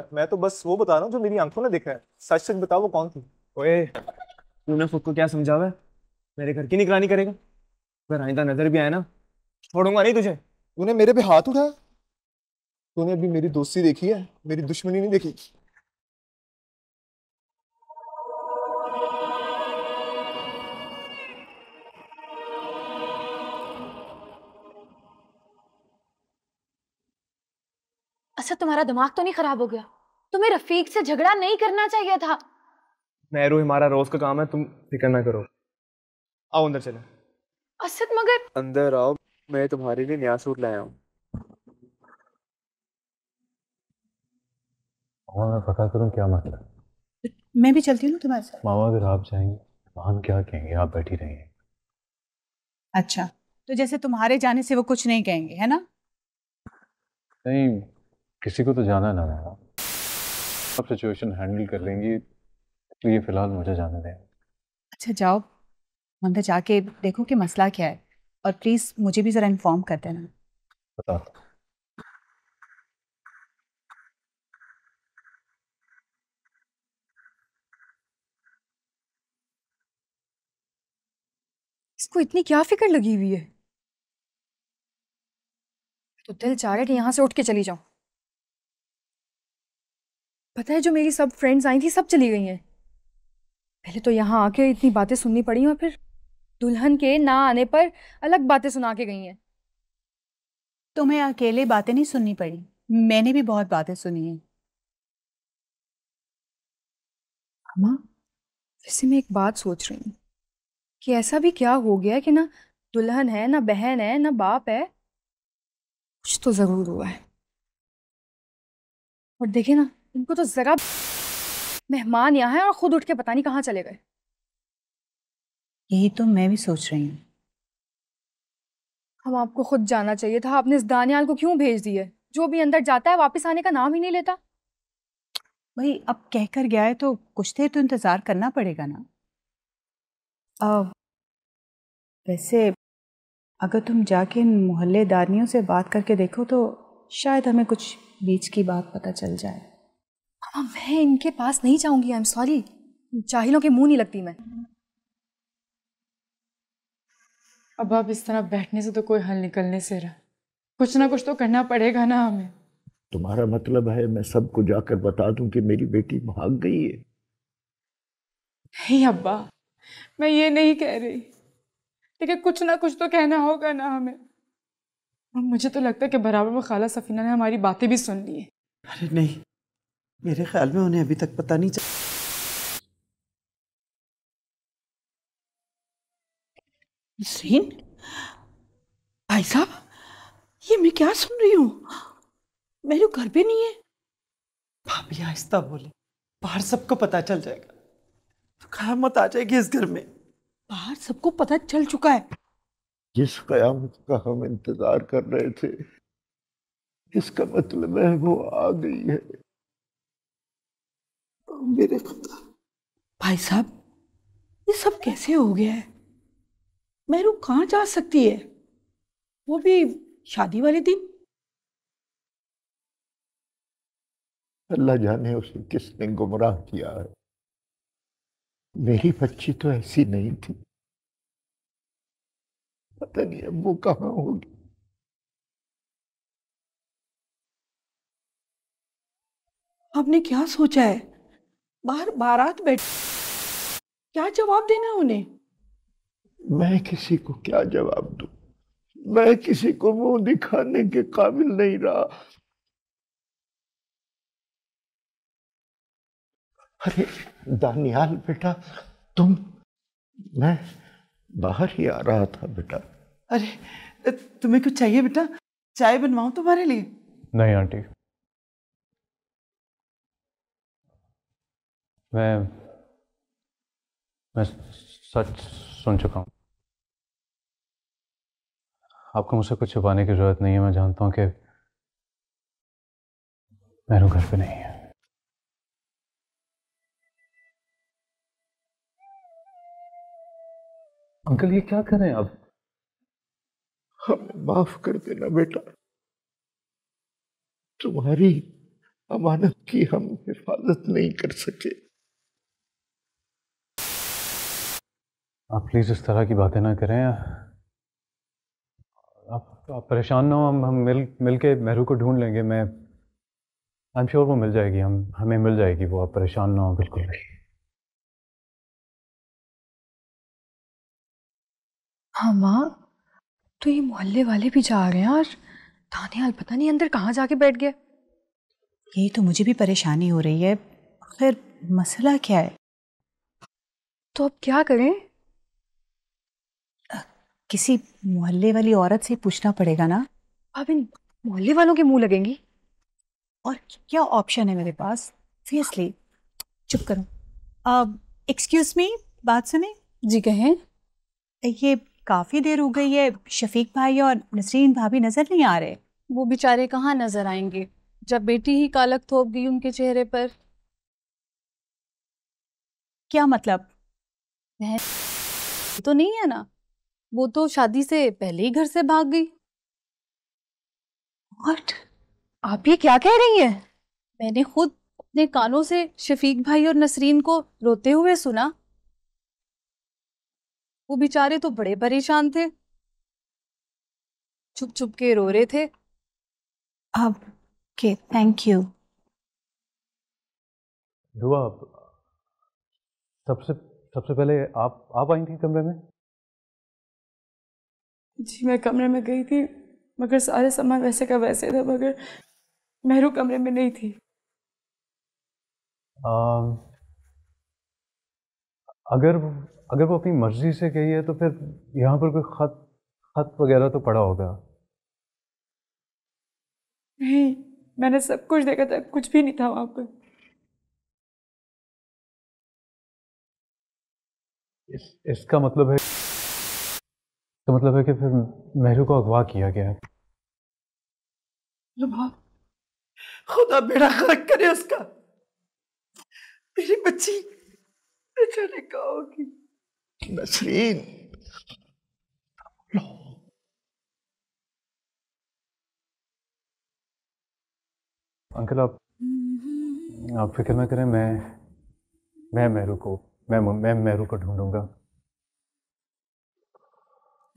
है मैं तो बस वो बता रहा हूँ जो मेरी आंखों ने देखा है सच सच बताओ वो कौन थी ओए तूने खुद को क्या समझा हुआ मेरे घर की निगरानी करेगा अगर आईदा नजर भी आया ना छोड़ूंगा नहीं तुझे तूने मेरे पे हाथ उठाया तूने अभी मेरी दोस्ती देखी है मेरी दुश्मनी नहीं देखी अच्छा तुम्हारा दिमाग तो नहीं खराब हो गया तुम्हें रफीक से झगड़ा नहीं करना चाहिए था नहरू हमारा रोज का काम है तुम फिक्र ना करो आओ अंदर चले असद मगर अंदर आओ मैं तुम्हारे लिए नया सूट लाया हूँ मैं पता करूँ क्या मतलब मैं भी चलती हूँ तुम्हारे साथ मामा अगर आप जाएंगे तो हम क्या कहेंगे आप बैठी रहिए अच्छा तो जैसे तुम्हारे जाने से वो कुछ नहीं कहेंगे है ना नहीं किसी को तो जाना ना रहा आप सिचुएशन हैंडल कर लेंगी इसलिए तो फिलहाल मुझे जाने दें अच्छा जाओ अंदर तो जाके देखो कि मसला क्या है और प्लीज़ मुझे भी ज़रा इन्फॉर्म कर देना बता इसको इतनी क्या फिक्र लगी हुई है तो दिल चाह रहे यहाँ से उठ के चली जाऊं पता है जो मेरी सब फ्रेंड्स आई थी सब चली गई हैं पहले तो यहाँ आके इतनी बातें सुननी पड़ी और फिर दुल्हन के ना आने पर अलग बातें सुना के गई हैं तुम्हें अकेले बातें नहीं सुननी पड़ी मैंने भी बहुत बातें सुनी हैं अम्मा वैसे मैं एक बात सोच रही हूँ कि ऐसा भी क्या हो गया कि ना दुल्हन है ना बहन है ना बाप है कुछ तो ज़रूर हुआ है और देखे ना इनको तो जरा मेहमान यहाँ है और खुद उठ के पता नहीं कहाँ चले गए यही तो मैं भी सोच रही हूँ हम आपको खुद जाना चाहिए था आपने इस दानियाल को क्यों भेज दिया जो भी अंदर जाता है वापस आने का नाम ही नहीं लेता भाई अब कह कर गया है तो कुछ देर तो इंतजार करना पड़ेगा ना आ, वैसे अगर तुम जाके इन मोहल्लेदारियों से बात करके देखो तो शायद हमें कुछ बीच की बात पता चल जाए अब मैं इनके पास नहीं जाऊंगी आई एम सॉरी जाहिलों के मुंह नहीं लगती मैं अब आप इस तरह बैठने से तो कोई हल निकलने से रहा कुछ ना कुछ तो करना पड़ेगा ना हमें तुम्हारा मतलब है मैं सबको जाकर बता दूं कि मेरी बेटी भाग गई है नहीं अब्बा मैं ये नहीं कह रही लेकिन कुछ ना कुछ तो कहना होगा ना हमें मुझे तो लगता है कि बराबर में खाला सफीना ने हमारी बातें भी सुन ली है अरे नहीं मेरे ख्याल में उन्हें अभी तक पता नहीं चला नसरीन भाई साहब ये मैं क्या सुन रही हूँ मेरे घर पे नहीं है भाभी आहिस्ता बोले बाहर सबको पता चल जाएगा तो कयामत आ जाएगी इस घर में बाहर सबको पता चल चुका है जिस कयामत का हम इंतजार कर रहे थे इसका मतलब है वो आ गई है मेरे भाई साहब ये सब कैसे हो गया है मेहरू कहाँ जा सकती है वो भी शादी वाले दिन अल्लाह जाने उसे किसने गुमराह किया है मेरी बच्ची तो ऐसी नहीं थी पता नहीं अब वो कहाँ होगी आपने क्या सोचा है बाहर बारात बैठ क्या जवाब देना उन्हें मैं किसी को क्या जवाब दू मैं किसी को मुंह दिखाने के काबिल नहीं रहा अरे दानियाल बेटा तुम मैं बाहर ही आ रहा था बेटा अरे तुम्हें कुछ चाहिए बेटा चाय बनवाऊं तुम्हारे लिए नहीं आंटी मैं मैं सच सुन चुका हूँ आपको मुझसे कुछ छुपाने की ज़रूरत नहीं है मैं जानता हूँ कि मेरे घर पे नहीं है अंकल ये क्या करें आप हमें माफ कर देना बेटा तुम्हारी अमानत की हम हिफाजत नहीं कर सके आप प्लीज़ इस तरह की बातें ना करें आप आप परेशान ना हो हम हम मिल मिल के मेहरू को ढूंढ लेंगे मैं आई एम श्योर वो मिल जाएगी हम हमें मिल जाएगी वो आप परेशान ना हो बिल्कुल भी हाँ माँ तो ये मोहल्ले वाले भी जा रहे हैं यार थाने हाल पता नहीं अंदर कहाँ जाके बैठ गया ये तो मुझे भी परेशानी हो रही है खैर मसला क्या है तो अब क्या करें किसी मोहल्ले वाली औरत से पूछना पड़ेगा ना आप इन मोहल्ले वालों के मुंह लगेंगी और क्या ऑप्शन है मेरे पास सीरियसली चुप करो एक्सक्यूज मी बात सुने जी कहें ये काफ़ी देर हो गई है शफीक भाई और नसरीन भाभी नज़र नहीं आ रहे वो बेचारे कहाँ नज़र आएंगे जब बेटी ही कालक थोप गई उनके चेहरे पर क्या मतलब तो नहीं है ना वो तो शादी से पहले ही घर से भाग गई What? आप ये क्या कह रही हैं? मैंने खुद अपने कानों से शफीक भाई और नसरीन को रोते हुए सुना वो बेचारे तो बड़े परेशान थे छुप छुप के रो रहे थे अब के थैंक यू दुआ सबसे सबसे पहले आप आप आई थी कमरे में जी मैं कमरे में गई थी मगर सारे सामान वैसे का वैसे था मगर मेहरू कमरे में नहीं थी आ, अगर अगर वो अपनी मर्जी से गई है तो फिर यहाँ पर कोई खत खत वगैरह तो पड़ा होगा नहीं मैंने सब कुछ देखा था कुछ भी नहीं था वहाँ पर इस, इसका मतलब है तो मतलब है कि फिर मेहरू को अगवा किया गया खुदा बेड़ा खर्च करे उसका मेरी बच्ची बेचारे का होगी नसरीन अंकल आप आप फिक्र ना करें मैं मैं मेहरू को मैं मैं मेहरू को ढूंढूंगा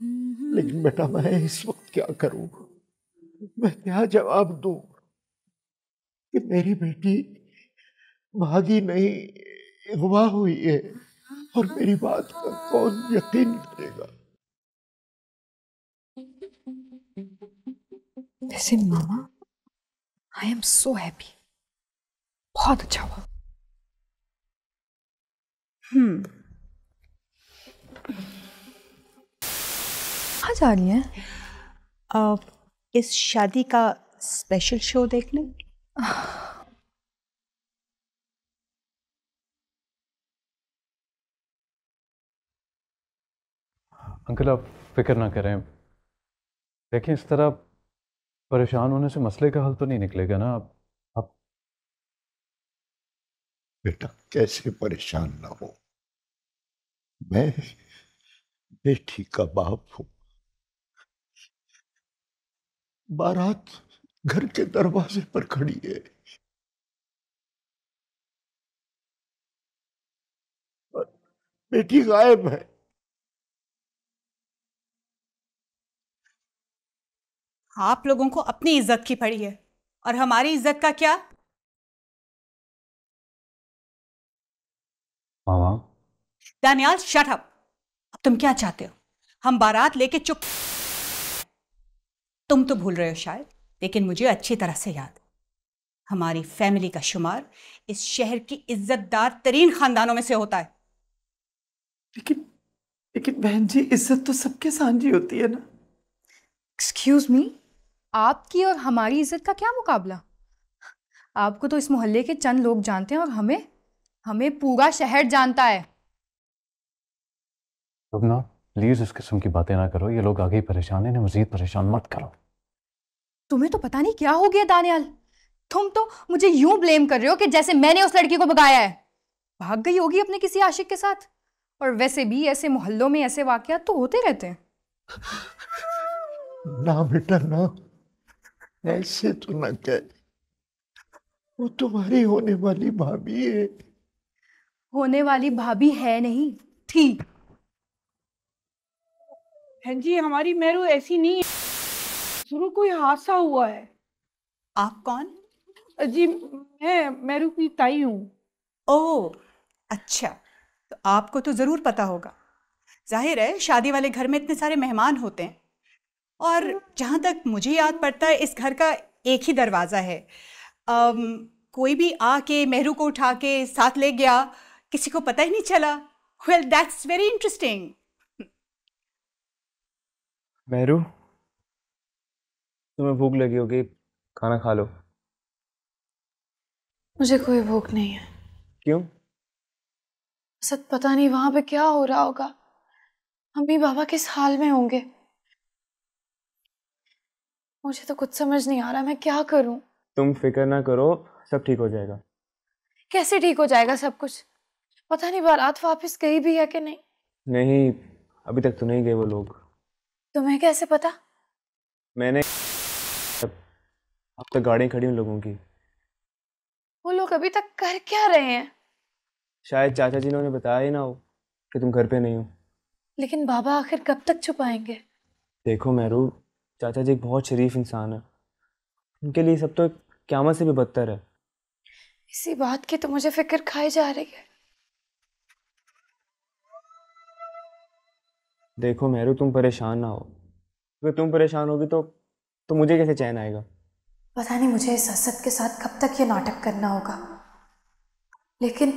हम्म। लेकिन बेटा मैं इस वक्त क्या करूं मैं क्या जवाब दू कि मेरी बेटी भागी नहीं हुआ हुई है और मेरी बात का कौन यकीन करेगा वैसे मामा आई एम सो हैप्पी बहुत अच्छा हुआ हम्म कहाँ जा रही हैं uh, इस शादी का स्पेशल शो देखने अंकल आप फिक्र ना करें देखें इस तरह परेशान होने से मसले का हल तो नहीं निकलेगा ना आप आप बेटा कैसे परेशान ना हो मैं बेटी का बाप हूं बारात घर के दरवाजे पर खड़ी है बेटी गायब है आप लोगों को अपनी इज्जत की पड़ी है और हमारी इज्जत का क्या दानियाल शट अप अब तुम क्या चाहते हो हम बारात लेके चुप तुम तो भूल रहे हो शायद लेकिन मुझे अच्छी तरह से याद हमारी फैमिली का शुमार इस शहर की इज्जतदार तरीन खानदानों में से होता है लेकिन लेकिन बहन जी इज्जत तो सबके सांझी होती है ना एक्सक्यूज मी आपकी और हमारी इज्जत का क्या मुकाबला आपको तो इस मोहल्ले के चंद लोग जानते हैं और हमें हमें पूरा शहर जानता है प्लीज इस किस्म की बातें ना करो ये लोग आगे ही परेशान हैं मजीद परेशान मत करो तुम्हें तो पता नहीं क्या हो गया दानियाल तुम तो मुझे यूं ब्लेम कर रहे हो कि जैसे मैंने उस लड़की को भगाया है भाग गई होगी अपने किसी आशिक के साथ और वैसे भी ऐसे मोहल्लों में ऐसे वाकयात तो होते रहते हैं ना बेटा ना ऐसे तो ना कह वो तुम्हारी होने वाली भाभी है होने वाली भाभी है नहीं थी बहन जी हमारी मेरू ऐसी नहीं है शुरू कोई हादसा हुआ है आप कौन जी मैं मेरू की ताई हूँ ओह अच्छा तो आपको तो ज़रूर पता होगा जाहिर है शादी वाले घर में इतने सारे मेहमान होते हैं और हाँ। जहाँ तक मुझे याद पड़ता है इस घर का एक ही दरवाज़ा है अम, कोई भी आके मेहरू को उठा के साथ ले गया किसी को पता ही नहीं चला वेल दैट्स वेरी इंटरेस्टिंग मेरू तुम्हें भूख लगी होगी खाना खा लो मुझे कोई भूख नहीं है क्यों सत पता नहीं वहां पे क्या हो रहा होगा मम्मी बाबा किस हाल में होंगे मुझे तो कुछ समझ नहीं आ रहा मैं क्या करूं तुम फिक्र ना करो सब ठीक हो जाएगा कैसे ठीक हो जाएगा सब कुछ पता नहीं बारात वापस गई भी है कि नहीं नहीं अभी तक तो नहीं गए वो लोग तुम्हें कैसे पता मैंने अब तक गाड़ी खड़ी उन लोगों की वो लोग अभी तक कर क्या रहे हैं शायद चाचा जी ने उन्हें बताया ही ना हो कि तुम घर पे नहीं हो लेकिन बाबा आखिर कब तक छुपाएंगे देखो मेहरू चाचा जी एक बहुत शरीफ इंसान है उनके लिए सब तो क्यामत से भी बदतर है इसी बात की तो मुझे फिक्र खाई जा रही है देखो मेहरू तुम परेशान ना हो अगर तुम परेशान होगी तो तो मुझे कैसे चैन आएगा पता नहीं मुझे इस असद के साथ कब तक ये नाटक करना होगा लेकिन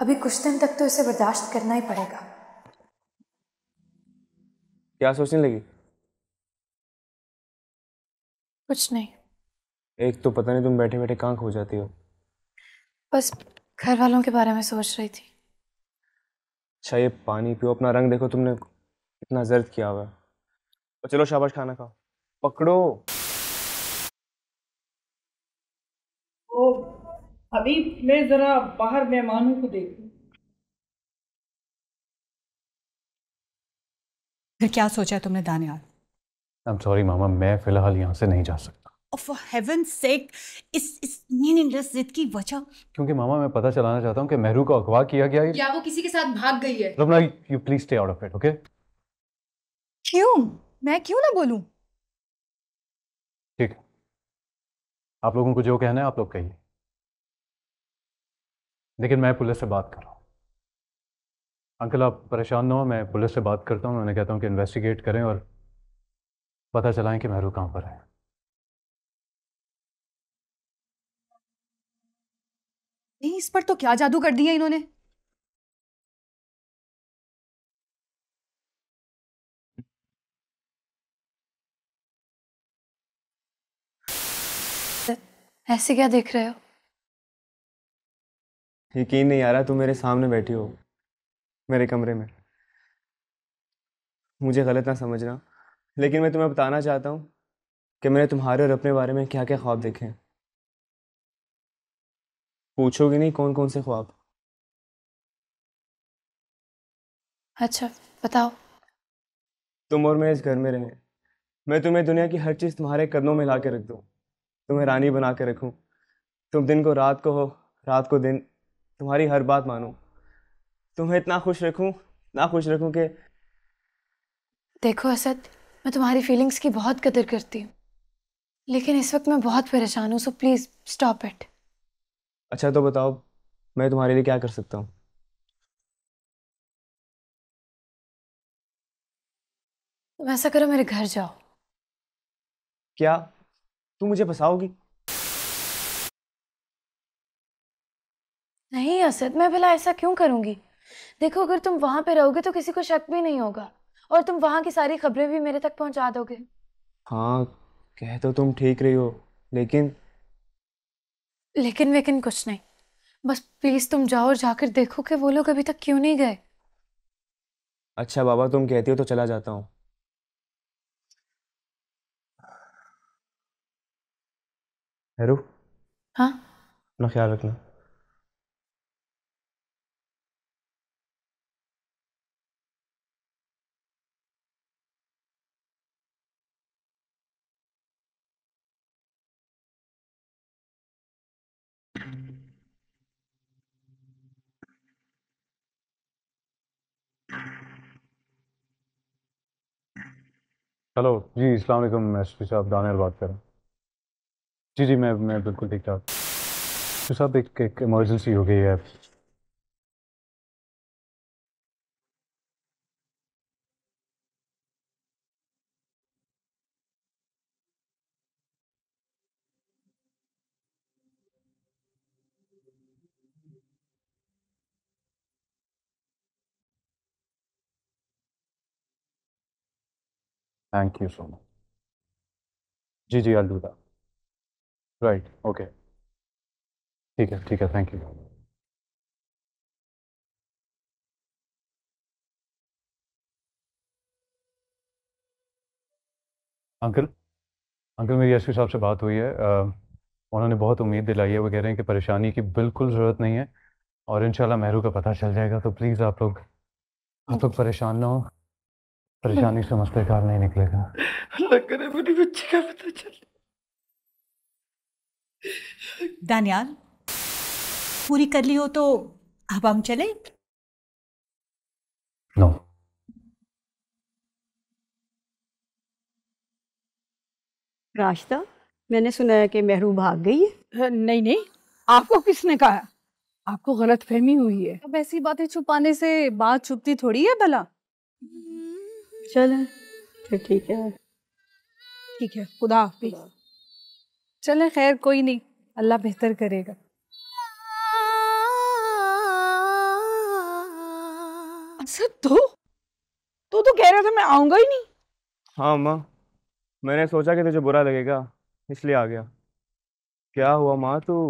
अभी कुछ दिन तक तो इसे बर्दाश्त करना ही पड़ेगा क्या सोचने लगी कुछ नहीं एक तो पता नहीं तुम बैठे बैठे कहाँ खो जाती हो बस घर वालों के बारे में सोच रही थी अच्छा ये पानी पियो अपना रंग देखो तुमने कितना जर्द किया हुआ तो चलो शाबाश खाना खाओ पकड़ो ओ, अभी मैं जरा बाहर मेहमानों को देखूं फिर क्या सोचा तुमने दानियाल आई एम सॉरी मामा मैं फिलहाल यहाँ से नहीं जा सकता और फॉर हेवन सेक इस इस मीनिंगलेस जिद की वजह क्योंकि मामा मैं पता चलाना चाहता हूं कि मेहरू को अगवा किया गया है या वो किसी के साथ भाग गई है Ramna you please stay out of it okay क्यों मैं क्यों ना बोलूं ठीक आप लोगों को जो कहना है आप लोग कहिए लेकिन मैं पुलिस से बात कर रहा हूं अंकल आप परेशान ना हो मैं पुलिस से बात करता हूं उन्होंने कहता हूं कि इन्वेस्टिगेट करें और पता चलाएं कि मेहरू कहां पर है नहीं इस पर तो क्या जादू कर दिया इन्होंने ऐसे क्या देख रहे हो यकीन नहीं आ रहा तुम मेरे सामने बैठी हो मेरे कमरे में मुझे गलत ना समझना लेकिन मैं तुम्हें बताना चाहता हूँ कि मैंने तुम्हारे और अपने बारे में क्या क्या ख्वाब देखे हैं पूछोगे नहीं कौन कौन से ख्वाब अच्छा बताओ तुम और मैं इस घर में रहें मैं तुम्हें दुनिया की हर चीज़ तुम्हारे कदमों में ला के रख दूँ तुम्हें रानी बना के रखूँ तुम दिन को रात को हो रात को दिन तुम्हारी हर बात मानूँ तुम्हें इतना खुश रखूँ इतना खुश रखूँ कि देखो असद मैं तुम्हारी फीलिंग्स की बहुत कदर करती हूँ लेकिन इस वक्त मैं बहुत परेशान हूँ सो प्लीज़ स्टॉप इट अच्छा तो बताओ मैं तुम्हारे लिए क्या कर सकता हूँ तुम ऐसा करो मेरे घर जाओ क्या तुम मुझे फंसाओगी नहीं असद मैं भला ऐसा क्यों करूंगी देखो अगर तुम वहां पे रहोगे तो किसी को शक भी नहीं होगा और तुम वहां की सारी खबरें भी मेरे तक पहुंचा दोगे हाँ कह तो तुम ठीक रही हो लेकिन लेकिन वेकिन कुछ नहीं बस प्लीज तुम जाओ और जाकर देखो कि वो लोग अभी तक क्यों नहीं गए अच्छा बाबा तुम कहती हो तो चला जाता हूं हाँ अपना ख्याल रखना हेलो जी अस्सलाम वालेकुम मैं एस साहब दानियाल बात कर रहा हूँ जी जी मैं मैं बिल्कुल ठीक ठाक तो साहब एक एक इमरजेंसी हो गई है थैंक यू सो मच जी जी I'll राइट ओके ठीक है ठीक है थैंक यू अंकल अंकल मेरी एस साहब से बात हुई है आ, उन्होंने बहुत उम्मीद दिलाई है वो कह रहे हैं कि परेशानी की बिल्कुल ज़रूरत नहीं है और इन मेहरू का पता चल जाएगा तो प्लीज़ आप लोग आप लोग परेशान ना हो परेशानी से कार नहीं निकलेगा अल्लाह करे मेरी बच्ची का पता चले दानियाल पूरी कर ली हो तो अब हम चले नो no. राश्ता मैंने सुना है कि मेहरू भाग गई है नहीं नहीं आपको किसने कहा आपको गलत फहमी हुई है अब ऐसी बातें छुपाने से बात छुपती थोड़ी है भला चलें फिर ठीक है ठीक है खुदा हाफिज चलें खैर कोई नहीं अल्लाह बेहतर करेगा असद अच्छा, तो तू तो, तो कह रहा था मैं आऊंगा ही नहीं हाँ माँ मैंने सोचा कि तुझे बुरा लगेगा इसलिए आ गया क्या हुआ माँ तू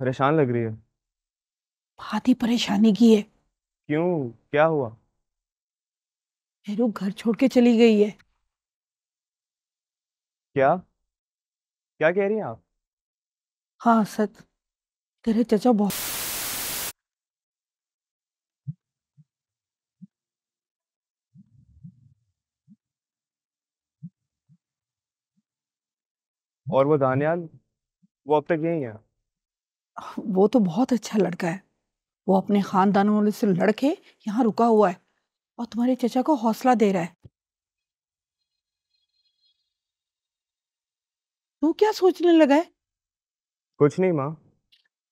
परेशान लग रही है बहुत ही परेशानी की है क्यों क्या हुआ भैरू घर छोड़ के चली गई है क्या क्या कह रही हैं आप हाँ सच तेरे चाचा बहुत और वो दानियाल वो अब तक यही है वो तो बहुत अच्छा लड़का है वो अपने खानदान वाले से लड़के यहाँ रुका हुआ है और तुम्हारे चचा को हौसला दे रहा है तू क्या सोचने लगा है कुछ नहीं माँ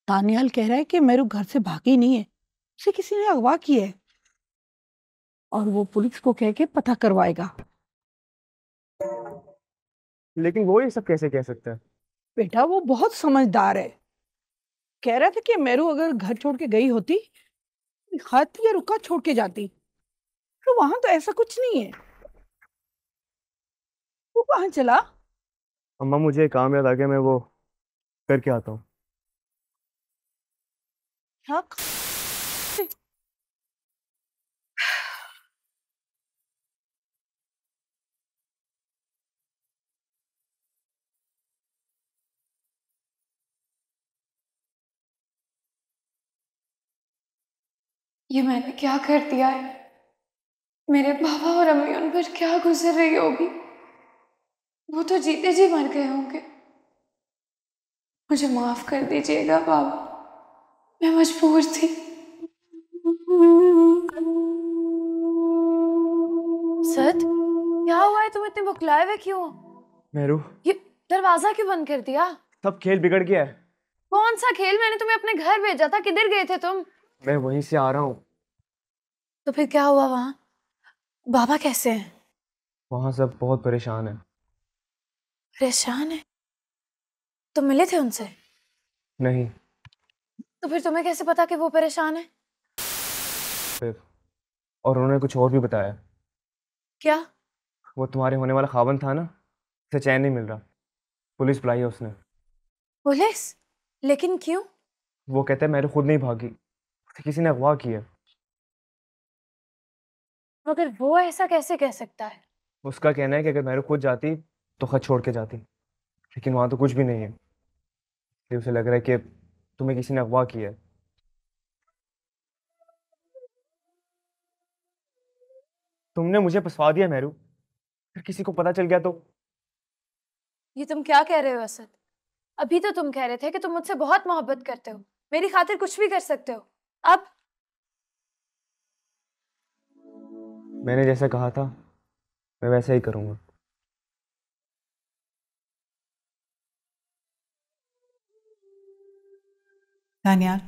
तानियाल कह रहा है कि मेरू घर से भागी नहीं है उसे किसी ने अगवा किया है और वो पुलिस को कह के पता करवाएगा लेकिन वो ये सब कैसे कह सकता है बेटा वो बहुत समझदार है कह रहा था कि मेरू अगर घर छोड़ के गई होती खत या रुका छोड़ के जाती तो वहां तो ऐसा कुछ नहीं है वो कहां चला अम्मा मुझे काम याद आ गया मैं वो करके आता हूँ ये मैंने क्या कर दिया है मेरे पापा और अम्मी उन पर क्या गुजर रही होगी वो तो जीते जी मर गए होंगे मुझे माफ कर दीजिएगा बाबा मैं मजबूर थी सत क्या हुआ है तुम इतने बुकलाए हुए क्यों मेरू ये दरवाजा क्यों बंद कर दिया सब खेल बिगड़ गया है कौन सा खेल मैंने तुम्हें अपने घर भेजा था किधर गए थे तुम मैं वहीं से आ रहा हूँ तो फिर क्या हुआ वहाँ बाबा कैसे हैं वहाँ सब बहुत परेशान हैं परेशान है तुम तो मिले थे उनसे नहीं तो फिर तुम्हें कैसे पता कि वो परेशान है फिर और उन्होंने कुछ और भी बताया क्या वो तुम्हारे होने वाला खावन था ना उसे चैन नहीं मिल रहा पुलिस बुलाई है उसने पुलिस लेकिन क्यों वो कहते हैं मैंने खुद नहीं भागी उसे किसी ने अगवा किया मगर तो वो ऐसा कैसे कह सकता है उसका कहना है कि अगर मैरू खुद जाती तो खत छोड़ के जाती लेकिन वहाँ तो कुछ भी नहीं है इसलिए उसे लग रहा है कि तुम्हें किसी ने अगवा किया है तुमने मुझे फसवा दिया मेहरू फिर किसी को पता चल गया तो ये तुम क्या कह रहे हो असद अभी तो तुम कह रहे थे कि तुम मुझसे बहुत मोहब्बत करते हो मेरी खातिर कुछ भी कर सकते हो अब मैंने जैसा कहा था मैं वैसा ही करूँगा दानियाल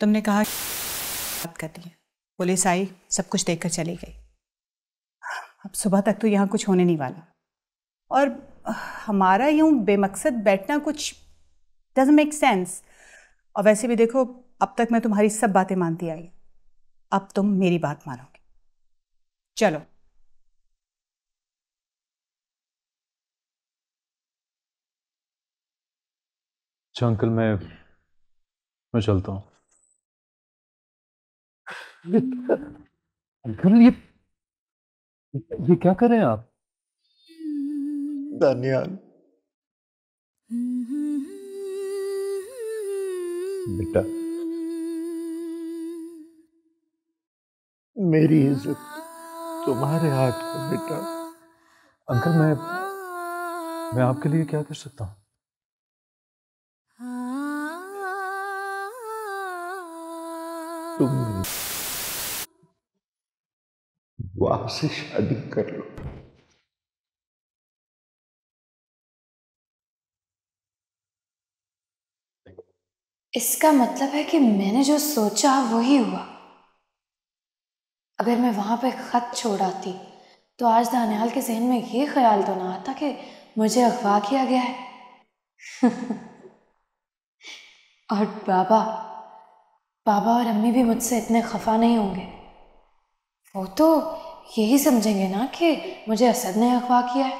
तुमने कहा बात कर दी पुलिस आई सब कुछ देखकर चली गई अब सुबह तक तो यहाँ कुछ होने नहीं वाला और हमारा यूं बेमकसद बैठना कुछ डजेंट मेक सेंस और वैसे भी देखो अब तक मैं तुम्हारी सब बातें मानती आई अब तुम मेरी बात मानोगे चलो अच्छा अंकल मैं मैं चलता हूं अंकल ये ये क्या कर रहे हैं आप दानियाल बेटा मेरी इज्जत तुम्हारे हाथ में बेटा अंकल मैं मैं आपके लिए क्या कर सकता हूँ तुम वापसी शादी कर लो इसका मतलब है कि मैंने जो सोचा वही हुआ अगर मैं वहाँ पर ख़त छोड़ आती तो आज दानियाल के जहन में ये ख्याल तो ना आता कि मुझे अगवा किया गया है और बाबा बाबा और अम्मी भी मुझसे इतने खफा नहीं होंगे वो तो यही समझेंगे ना कि मुझे असद ने अगवा किया है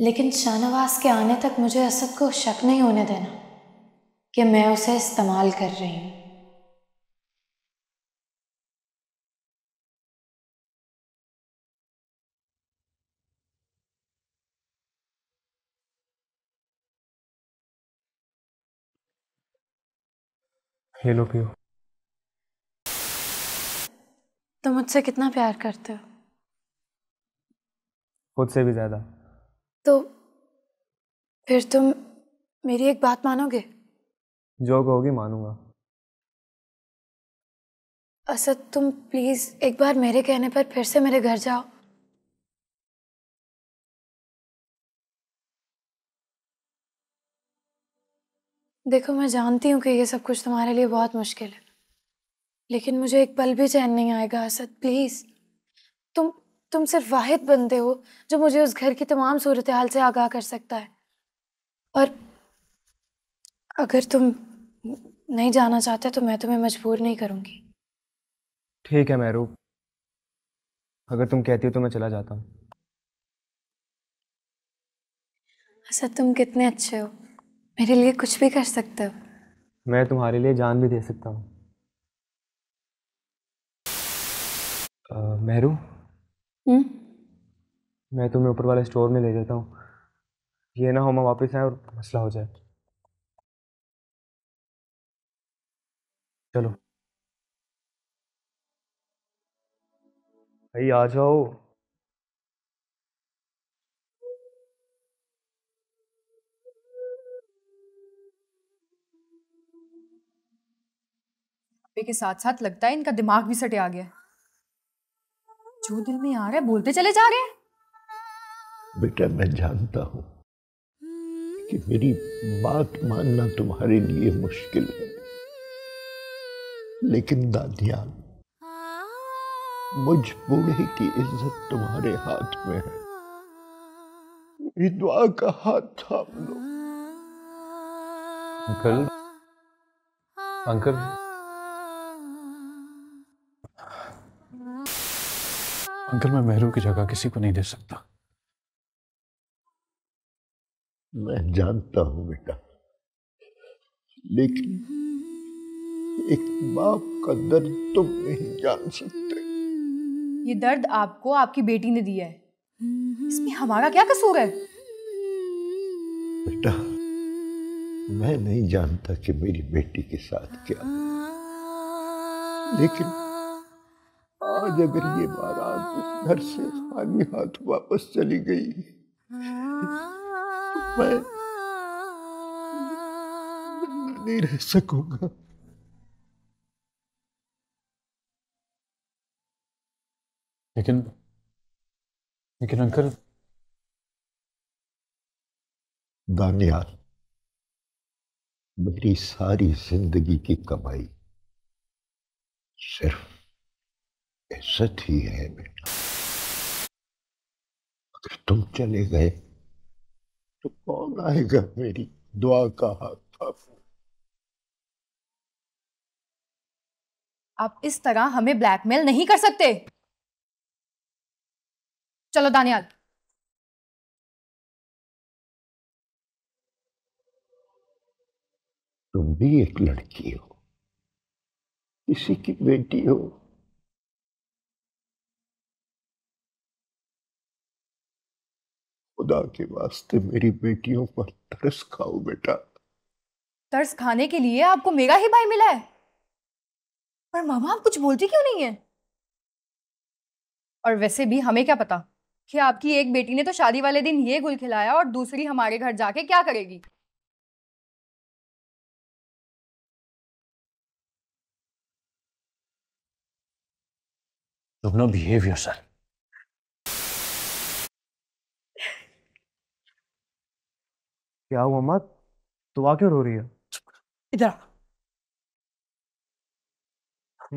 लेकिन शाहनवास के आने तक मुझे असद को शक नहीं होने देना कि मैं उसे इस्तेमाल कर रही हूँ ले लो पियो तुम मुझसे कितना प्यार करते हो खुद से भी ज्यादा तो फिर तुम मेरी एक बात मानोगे जो कहोगी मानूंगा असद तुम प्लीज एक बार मेरे कहने पर फिर से मेरे घर जाओ देखो मैं जानती हूँ कि ये सब कुछ तुम्हारे लिए बहुत मुश्किल है लेकिन मुझे एक पल भी चैन नहीं आएगा असद प्लीज़ तुम तुम सिर्फ वाहिद बंदे हो जो मुझे उस घर की तमाम सूरत हाल से आगाह कर सकता है और अगर तुम नहीं जाना चाहते तो मैं तुम्हें मजबूर नहीं करूँगी ठीक है महरूब अगर तुम कहती हो तो मैं चला जाता हूँ असद तुम कितने अच्छे हो मेरे लिए कुछ भी कर सकते हो मैं तुम्हारे लिए जान भी दे सकता हूँ मेहरू हम्म? मैं तुम्हें ऊपर वाले स्टोर में ले जाता हूँ ये ना हो मैं वापस आए और मसला हो जाए चलो भाई आ जाओ गप्पे के साथ साथ लगता है इनका दिमाग भी सटे आ गया जो दिल में आ रहा है बोलते चले जा रहे हैं बेटा मैं जानता हूं कि मेरी बात मानना तुम्हारे लिए मुश्किल है लेकिन दादिया मुझ बूढ़े की इज्जत तुम्हारे हाथ में है मेरी दुआ का हाथ थाम लो अंकल अंकल अंकल मैं मेहरू की जगह किसी को नहीं दे सकता मैं जानता हूं बेटा लेकिन एक बाप का दर्द तुम तो नहीं जान सकते ये दर्द आपको आपकी बेटी ने दिया है इसमें हमारा क्या कसूर है बेटा मैं नहीं जानता कि मेरी बेटी के साथ क्या लेकिन आज अगर ये बात घर से खाली हाथ वापस चली गई मैं नहीं रह सकूंगा लेकिन लेकिन अंकल दानियाल मेरी सारी जिंदगी की कमाई सिर्फ सच ही है बेटा अगर तुम चले गए तो कौन आएगा मेरी दुआ का हाथ आप इस तरह हमें ब्लैकमेल नहीं कर सकते चलो दानियाल तुम भी एक लड़की हो किसी की बेटी हो खुदा के वास्ते मेरी बेटियों पर तरस खाओ बेटा तरस खाने के लिए आपको मेरा ही भाई मिला है पर मामा आप कुछ बोलती क्यों नहीं है और वैसे भी हमें क्या पता कि आपकी एक बेटी ने तो शादी वाले दिन ये गुल खिलाया और दूसरी हमारे घर जाके क्या करेगी तुम नो बिहेव योरसेल्फ क्या हुआ मत तो आ क्यों रो रही है इधर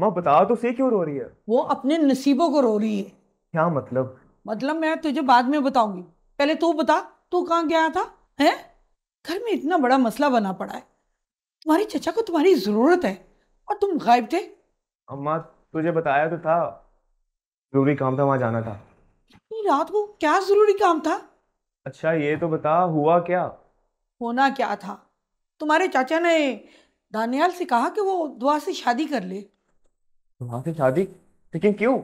माँ बता तो सही क्यों रो रही है वो अपने नसीबों को रो रही है क्या मतलब मतलब मैं तुझे बाद में बताऊंगी पहले तू बता तू कहाँ गया था हैं घर में इतना बड़ा मसला बना पड़ा है तुम्हारी चचा को तुम्हारी जरूरत है और तुम गायब थे अम्मा तुझे बताया तो था जरूरी काम था वहां जाना था रात को क्या जरूरी काम था अच्छा ये तो बता हुआ क्या होना क्या था तुम्हारे चाचा ने दानियाल से कहा कि वो दुआ से शादी कर ले दुआ से शादी लेकिन क्यों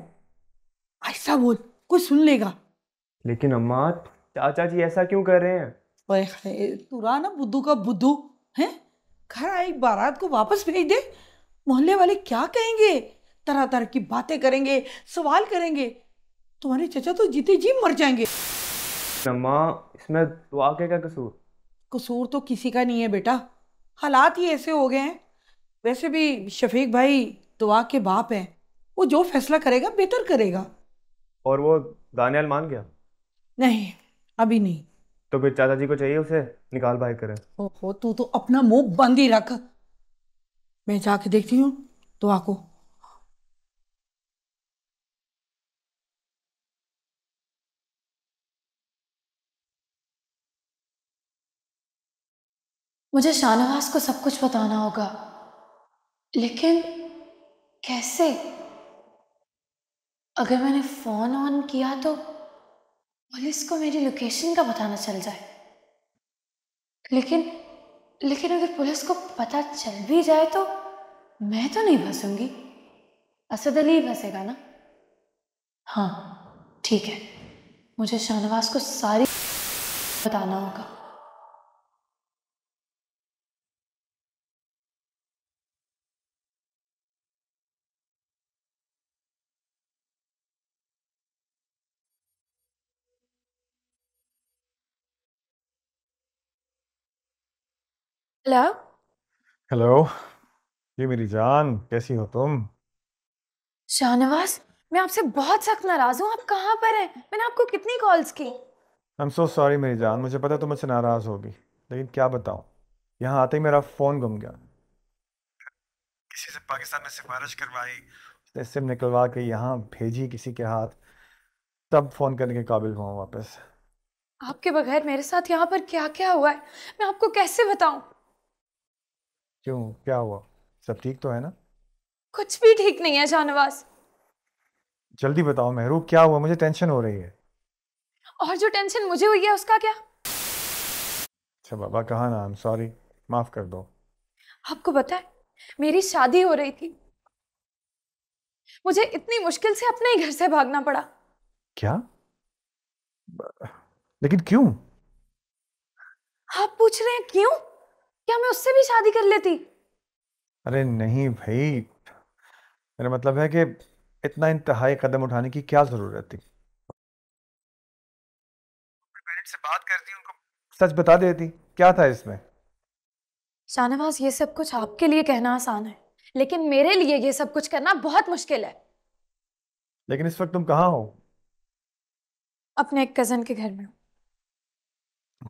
ऐसा बोल कोई सुन लेगा लेकिन अम्मा चाचा जी ऐसा क्यों कर रहे हैं ओए तू रहा ना बुद्धू का बुद्धू हैं घर आई बारात को वापस भेज दे मोहल्ले वाले क्या कहेंगे तरह तरह की बातें करेंगे सवाल करेंगे तुम्हारे चाचा तो जीते जी मर जाएंगे अम्मा इसमें दुआ के क्या कसूर कसूर तो किसी का नहीं है बेटा हालात ही ऐसे हो गए हैं वैसे भी शफीक भाई दुआ के बाप हैं वो जो फैसला करेगा बेहतर करेगा और वो दानियाल मान गया नहीं अभी नहीं तो फिर चाचा जी को चाहिए उसे निकाल बाहर करें ओहो तू तो अपना मुंह बंद ही रख मैं जाके देखती हूँ दुआ को मुझे शाहनवाज को सब कुछ बताना होगा लेकिन कैसे अगर मैंने फ़ोन ऑन किया तो पुलिस को मेरी लोकेशन का बताना चल जाए लेकिन लेकिन अगर पुलिस को पता चल भी जाए तो मैं तो नहीं फंसूंगी असद अली फंसेगा ना हाँ ठीक है मुझे शाहनवाज को सारी बताना होगा हेलो हेलो ये मेरी जान कैसी हो तुम शाहनवाज मैं आपसे बहुत सख्त नाराज हूँ आप कहाँ पर हैं मैंने आपको कितनी कॉल्स की आई एम सो सॉरी मेरी जान मुझे पता तुम मुझसे नाराज होगी लेकिन क्या बताऊँ यहाँ आते ही मेरा फ़ोन गुम गया किसी से पाकिस्तान में सिफारिश करवाई उसने सिम निकलवा के यहाँ भेजी किसी के हाथ तब फ़ोन करने के काबिल हुआ वापस आपके बगैर मेरे साथ यहाँ पर क्या क्या हुआ है मैं आपको कैसे बताऊँ क्यों क्या हुआ सब ठीक तो है ना कुछ भी ठीक नहीं है शाहनवाज जल्दी बताओ मेहरू क्या हुआ मुझे टेंशन हो रही है और जो टेंशन मुझे हुई है उसका क्या अच्छा बाबा कहा ना आई एम सॉरी माफ कर दो आपको पता है मेरी शादी हो रही थी मुझे इतनी मुश्किल से अपने ही घर से भागना पड़ा क्या लेकिन क्यों आप पूछ रहे हैं क्यों क्या मैं उससे भी शादी कर लेती अरे नहीं भाई मेरा मतलब है कि इतना इंतहाई कदम उठाने की क्या जरूरत थी पेरेंट्स से बात करती उनको सच बता देती क्या था इसमें शाहनवाज ये सब कुछ आपके लिए कहना आसान है लेकिन मेरे लिए ये सब कुछ करना बहुत मुश्किल है लेकिन इस वक्त तुम कहाँ हो अपने एक कजन के घर में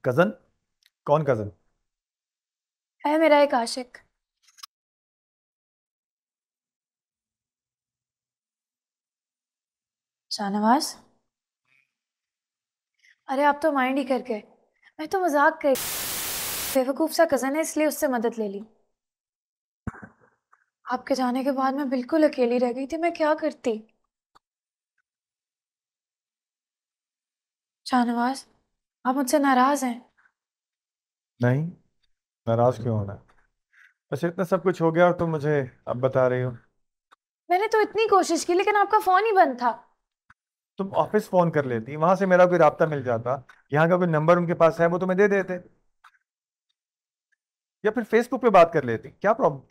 कजन कौन कजन है मेरा एक आशिक शाहनवाज अरे आप तो माइंड ही करके मैं तो मजाक कर बेवकूफ सा कजन है इसलिए उससे मदद ले ली आपके जाने के बाद मैं बिल्कुल अकेली रह गई थी मैं क्या करती शाहनवाज आप मुझसे नाराज हैं नहीं नाराज क्यों होना बस इतना सब कुछ हो गया और तुम मुझे अब बता रही हो मैंने तो इतनी कोशिश की लेकिन आपका फोन ही बंद था तुम ऑफिस फोन कर लेती वहां से मेरा कोई रहा मिल जाता यहाँ का कोई नंबर उनके पास है वो तुम्हें दे देते या फिर फेसबुक पे बात कर लेती क्या प्रॉब्लम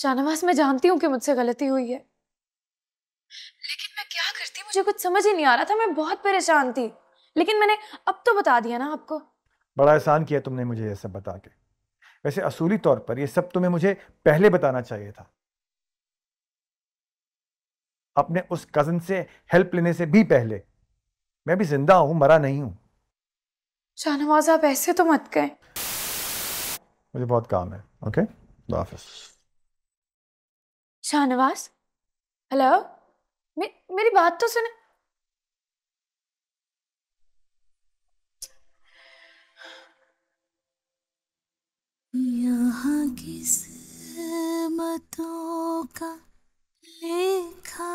शाहनवास मैं जानती हूँ कि मुझसे गलती हुई है लेकिन मैं क्या करती मुझे कुछ समझ ही नहीं आ रहा था मैं बहुत परेशान थी लेकिन मैंने अब तो बता दिया ना आपको बड़ा एहसान किया तुमने मुझे यह सब बता के वैसे असूली तौर पर यह सब तुम्हें मुझे पहले बताना चाहिए था अपने उस कजन से हेल्प लेने से भी पहले मैं भी जिंदा हूं मरा नहीं हूं शाहनवाज आप ऐसे तो मत गए मुझे बहुत काम है ओके शाहनवाज हेलो मे, मेरी बात तो सुने यहाँ किस मतों का लेखा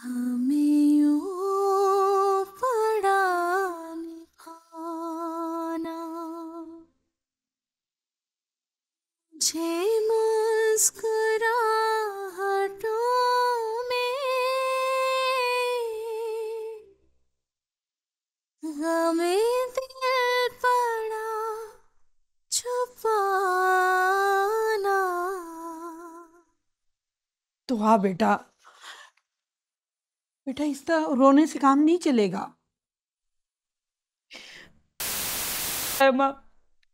हमें यूं मुझे मुस्कुरा वाह बेटा बेटा इस तरह रोने से काम नहीं चलेगा माँ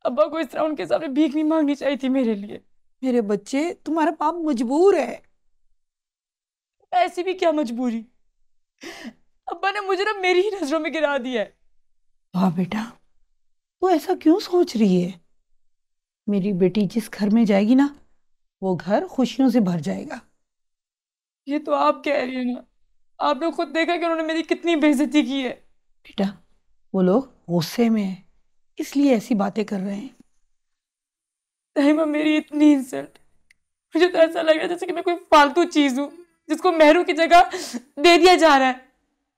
अब्बा को इस तरह उनके सामने भीख नहीं मांगनी चाहिए थी मेरे लिए मेरे बच्चे तुम्हारा पाप मजबूर है ऐसी भी क्या मजबूरी अब्बा ने मुझे ना मेरी ही नजरों में गिरा दिया है वाह बेटा वो ऐसा क्यों सोच रही है मेरी बेटी जिस घर में जाएगी ना वो घर खुशियों से भर जाएगा ये तो आप कह रही हैं ना आपने खुद देखा कि उन्होंने मेरी कितनी बेइज्जती की है बेटा वो लोग गुस्से में हैं इसलिए ऐसी बातें कर रहे हैं तहिमा मेरी इतनी इंसल्ट मुझे तो ऐसा लग रहा है जैसे कि मैं कोई फालतू चीज़ हूँ जिसको मेहरू की जगह दे दिया जा रहा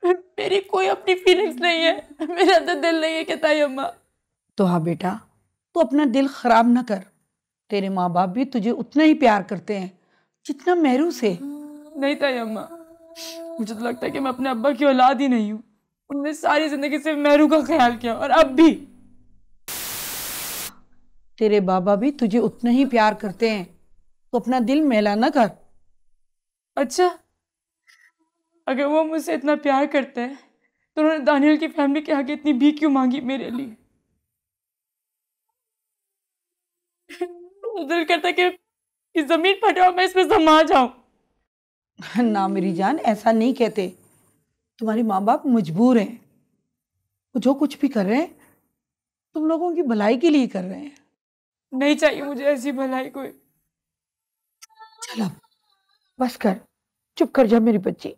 है मेरी कोई अपनी फीलिंग्स नहीं है मेरे अंदर दिल नहीं है कहता है अम्मा तो हाँ बेटा तू तो अपना दिल ख़राब ना कर तेरे माँ बाप भी तुझे उतना ही प्यार करते हैं जितना मेहरू से हाँ। नहीं था अम्मा मुझे तो लगता है कि मैं अपने अब्बा की औलाद ही नहीं हूँ उनने सारी जिंदगी से मेहरू का ख्याल किया और अब भी तेरे बाबा भी तुझे उतना ही प्यार करते हैं तो अपना दिल मेला ना कर अच्छा अगर वो मुझसे इतना प्यार करते हैं तो उन्होंने दानियल की फैमिली के आगे इतनी भी क्यों मांगी मेरे लिए दिल करता कि जमीन पर जाओ मैं इसमें समा जाऊं ना मेरी जान ऐसा नहीं कहते तुम्हारे माँ बाप मजबूर हैं जो कुछ भी कर रहे हैं तुम लोगों की भलाई के लिए कर रहे हैं नहीं चाहिए मुझे ऐसी भलाई कोई चलो बस कर चुप कर जा मेरी बच्ची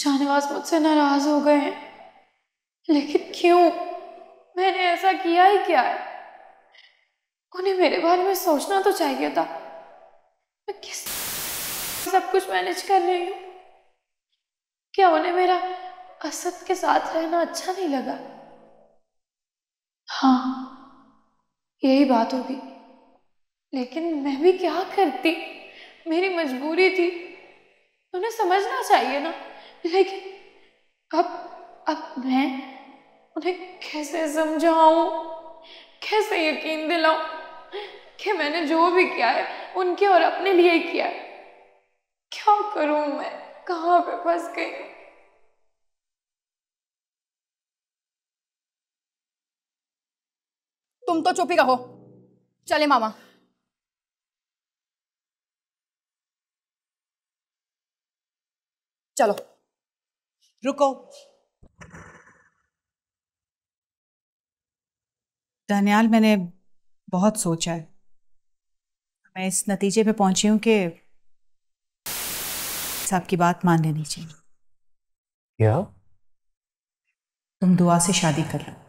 शाहनवाज मुझसे नाराज हो गए हैं लेकिन क्यों मैंने ऐसा किया ही क्या है उन्हें मेरे बारे में सोचना तो चाहिए था मैं किस सब कुछ मैनेज कर रही हूं क्या उन्हें मेरा असद के साथ रहना अच्छा नहीं लगा हाँ यही बात होगी लेकिन मैं भी क्या करती मेरी मजबूरी थी उन्हें समझना चाहिए ना लेकिन अब अब मैं उन्हें कैसे समझाऊं कैसे यकीन दिलाऊं कि मैंने जो भी किया है उनके और अपने लिए किया है क्या करूं मैं कहां पे फंस गई तुम तो चुप ही रहो चले मामा चलो रुको दानियाल मैंने बहुत सोचा है मैं इस नतीजे पे पहुंची हूं कि साहब की बात मान लेनी चाहिए क्या तुम दुआ से शादी कर लो